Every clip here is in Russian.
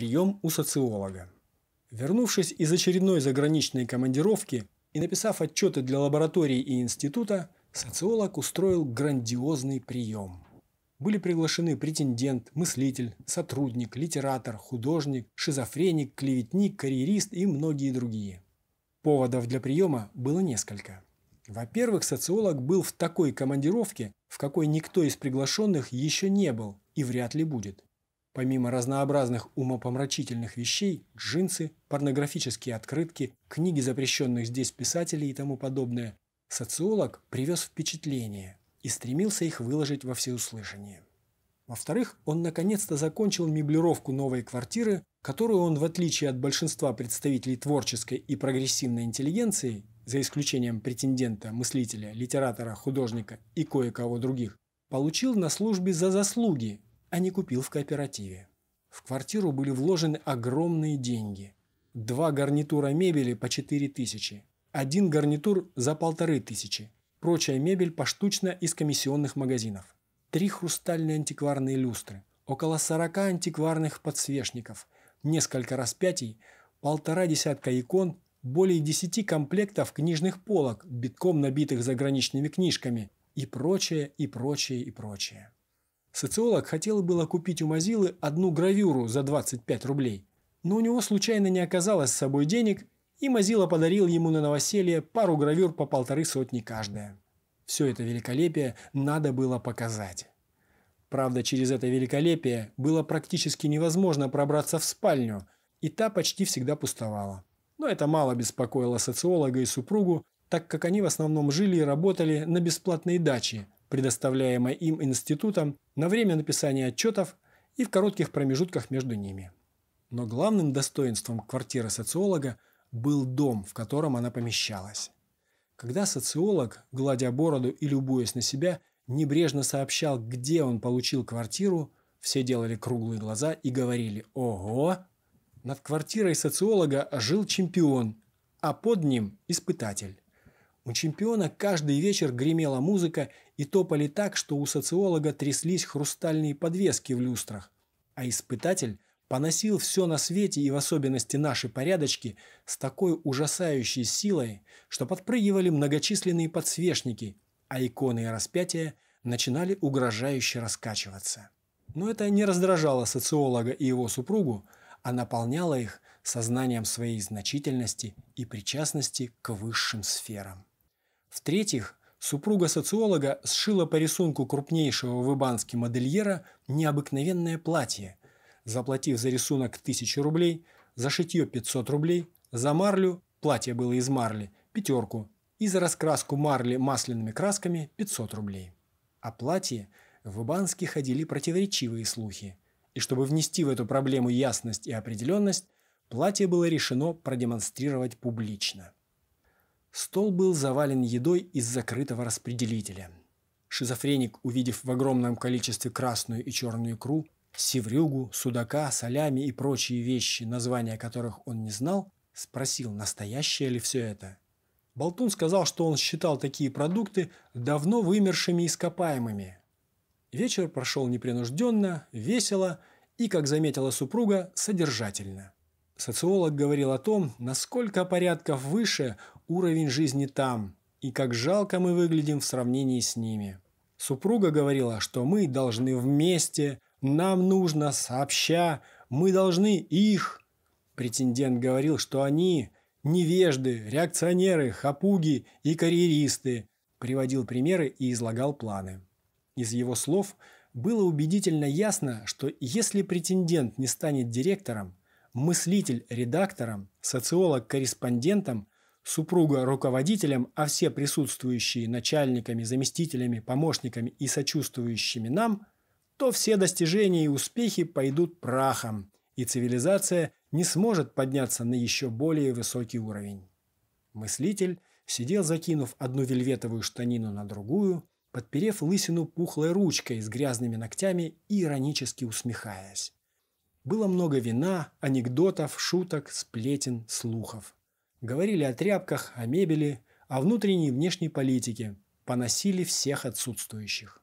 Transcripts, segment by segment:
Прием у социолога. Вернувшись из очередной заграничной командировки и написав отчеты для лаборатории и института, социолог устроил грандиозный прием. Были приглашены претендент, мыслитель, сотрудник, литератор, художник, шизофреник, клеветник, карьерист и многие другие. Поводов для приема было несколько. Во-первых, социолог был в такой командировке, в какой никто из приглашенных еще не был и вряд ли будет. Помимо разнообразных умопомрачительных вещей, джинсы, порнографические открытки, книги запрещенных здесь писателей и тому подобное, социолог привез впечатления и стремился их выложить во всеуслышание. Во-вторых, он наконец-то закончил меблировку новой квартиры, которую он, в отличие от большинства представителей творческой и прогрессивной интеллигенции, за исключением претендента, мыслителя, литератора, художника и кое-кого других, получил на службе за заслуги а не купил в кооперативе. В квартиру были вложены огромные деньги. Два гарнитура мебели по 4 тысячи, один гарнитур за полторы тысячи, прочая мебель поштучно из комиссионных магазинов. Три хрустальные антикварные люстры, около 40 антикварных подсвечников, несколько распятий, полтора десятка икон, более 10 комплектов книжных полок, битком набитых заграничными книжками и прочее, и прочее, и прочее. Социолог хотел было купить у Мазилы одну гравюру за 25 рублей, но у него случайно не оказалось с собой денег, и Мазила подарил ему на новоселье пару гравюр по полторы сотни каждая. Все это великолепие надо было показать. Правда, через это великолепие было практически невозможно пробраться в спальню, и та почти всегда пустовала. Но это мало беспокоило социолога и супругу, так как они в основном жили и работали на бесплатной даче – предоставляемая им институтом, на время написания отчетов и в коротких промежутках между ними. Но главным достоинством квартиры социолога был дом, в котором она помещалась. Когда социолог, гладя бороду и любуясь на себя, небрежно сообщал, где он получил квартиру, все делали круглые глаза и говорили «Ого!». Над квартирой социолога жил чемпион, а под ним – испытатель. У чемпиона каждый вечер гремела музыка и топали так, что у социолога тряслись хрустальные подвески в люстрах. А испытатель поносил все на свете и в особенности наши порядочки с такой ужасающей силой, что подпрыгивали многочисленные подсвечники, а иконы и распятия начинали угрожающе раскачиваться. Но это не раздражало социолога и его супругу, а наполняло их сознанием своей значительности и причастности к высшим сферам. В-третьих, супруга социолога сшила по рисунку крупнейшего в Ибанске модельера необыкновенное платье, заплатив за рисунок 1000 рублей, за шитье 500 рублей, за марлю – платье было из марли – пятерку, и за раскраску марли масляными красками – 500 рублей. О платье в Ибанске ходили противоречивые слухи. И чтобы внести в эту проблему ясность и определенность, платье было решено продемонстрировать публично. Стол был завален едой из закрытого распределителя. Шизофреник, увидев в огромном количестве красную и черную икру, севрюгу, судака, солями и прочие вещи, названия которых он не знал, спросил, настоящее ли все это. Болтун сказал, что он считал такие продукты давно вымершими ископаемыми. Вечер прошел непринужденно, весело и, как заметила супруга, содержательно – Социолог говорил о том, насколько порядков выше уровень жизни там и как жалко мы выглядим в сравнении с ними. Супруга говорила, что мы должны вместе, нам нужно сообща, мы должны их. Претендент говорил, что они невежды, реакционеры, хапуги и карьеристы. Приводил примеры и излагал планы. Из его слов было убедительно ясно, что если претендент не станет директором, мыслитель-редактором, социолог-корреспондентом, супруга руководителем, а все присутствующие начальниками, заместителями, помощниками и сочувствующими нам, то все достижения и успехи пойдут прахом, и цивилизация не сможет подняться на еще более высокий уровень. Мыслитель сидел, закинув одну вельветовую штанину на другую, подперев лысину пухлой ручкой с грязными ногтями и иронически усмехаясь. Было много вина, анекдотов, шуток, сплетен, слухов. Говорили о тряпках, о мебели, о внутренней и внешней политике. Поносили всех отсутствующих.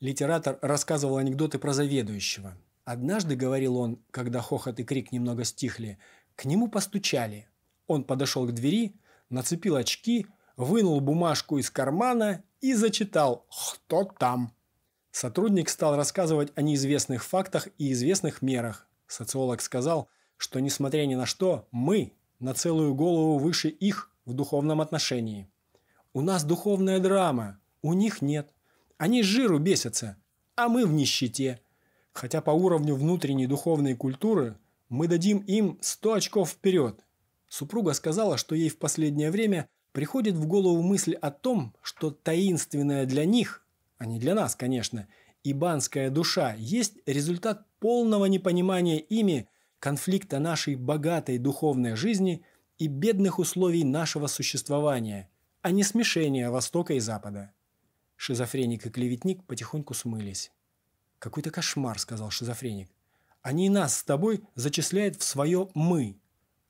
Литератор рассказывал анекдоты про заведующего. Однажды, говорил он, когда хохот и крик немного стихли, к нему постучали. Он подошел к двери, нацепил очки, вынул бумажку из кармана и зачитал «Кто там?». Сотрудник стал рассказывать о неизвестных фактах и известных мерах, Социолог сказал, что несмотря ни на что, мы на целую голову выше их в духовном отношении. У нас духовная драма, у них нет. Они с жиру бесятся, а мы в нищете. Хотя по уровню внутренней духовной культуры мы дадим им 100 очков вперед. Супруга сказала, что ей в последнее время приходит в голову мысль о том, что таинственная для них, а не для нас, конечно, ибанская душа есть результат полного непонимания ими конфликта нашей богатой духовной жизни и бедных условий нашего существования, а не смешения Востока и Запада. Шизофреник и клеветник потихоньку смылись. «Какой-то кошмар», — сказал шизофреник. «Они нас с тобой зачисляют в свое «мы».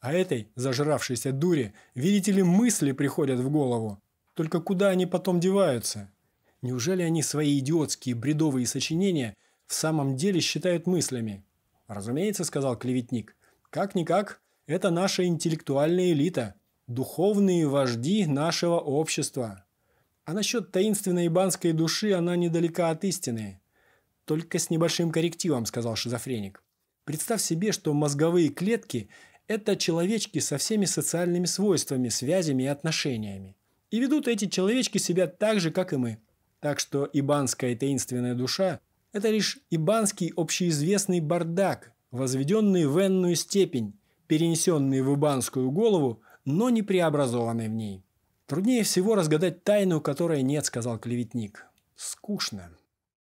А этой, зажравшейся дуре, видите ли, мысли приходят в голову. Только куда они потом деваются? Неужели они свои идиотские бредовые сочинения — в самом деле считают мыслями. Разумеется, сказал клеветник. Как-никак, это наша интеллектуальная элита, духовные вожди нашего общества. А насчет таинственной ибанской души она недалека от истины. Только с небольшим коррективом, сказал шизофреник. Представь себе, что мозговые клетки – это человечки со всеми социальными свойствами, связями и отношениями. И ведут эти человечки себя так же, как и мы. Так что ибанская таинственная душа это лишь ибанский общеизвестный бардак, возведенный в энную степень, перенесенный в ибанскую голову, но не преобразованный в ней. Труднее всего разгадать тайну, которой нет, сказал клеветник. Скучно.